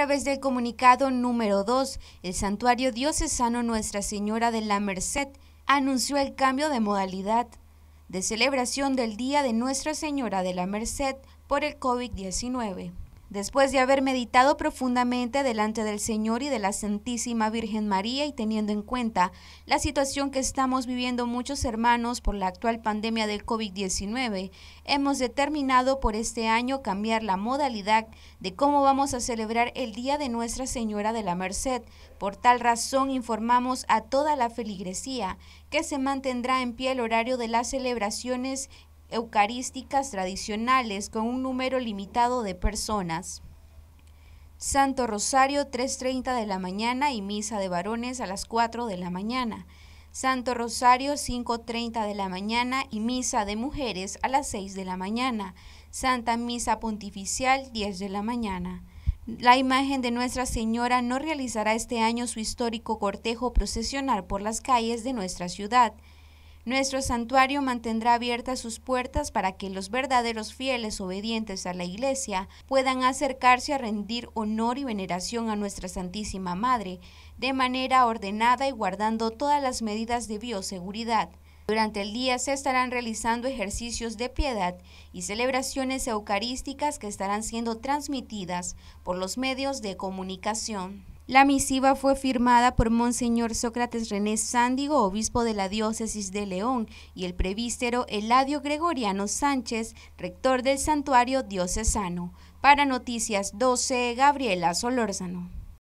través del comunicado número 2, el Santuario Diocesano Nuestra Señora de la Merced anunció el cambio de modalidad de celebración del Día de Nuestra Señora de la Merced por el COVID-19. Después de haber meditado profundamente delante del Señor y de la Santísima Virgen María y teniendo en cuenta la situación que estamos viviendo muchos hermanos por la actual pandemia del COVID-19, hemos determinado por este año cambiar la modalidad de cómo vamos a celebrar el Día de Nuestra Señora de la Merced. Por tal razón informamos a toda la feligresía que se mantendrá en pie el horario de las celebraciones eucarísticas tradicionales con un número limitado de personas. Santo Rosario 3.30 de la mañana y Misa de Varones a las 4 de la mañana. Santo Rosario 5.30 de la mañana y Misa de Mujeres a las 6 de la mañana. Santa Misa Pontificial 10 de la mañana. La imagen de Nuestra Señora no realizará este año su histórico cortejo procesional por las calles de nuestra ciudad. Nuestro santuario mantendrá abiertas sus puertas para que los verdaderos fieles obedientes a la Iglesia puedan acercarse a rendir honor y veneración a nuestra Santísima Madre, de manera ordenada y guardando todas las medidas de bioseguridad. Durante el día se estarán realizando ejercicios de piedad y celebraciones eucarísticas que estarán siendo transmitidas por los medios de comunicación. La misiva fue firmada por Monseñor Sócrates René Sándigo, obispo de la diócesis de León, y el prevístero Eladio Gregoriano Sánchez, rector del santuario diocesano. Para Noticias 12, Gabriela Solórzano.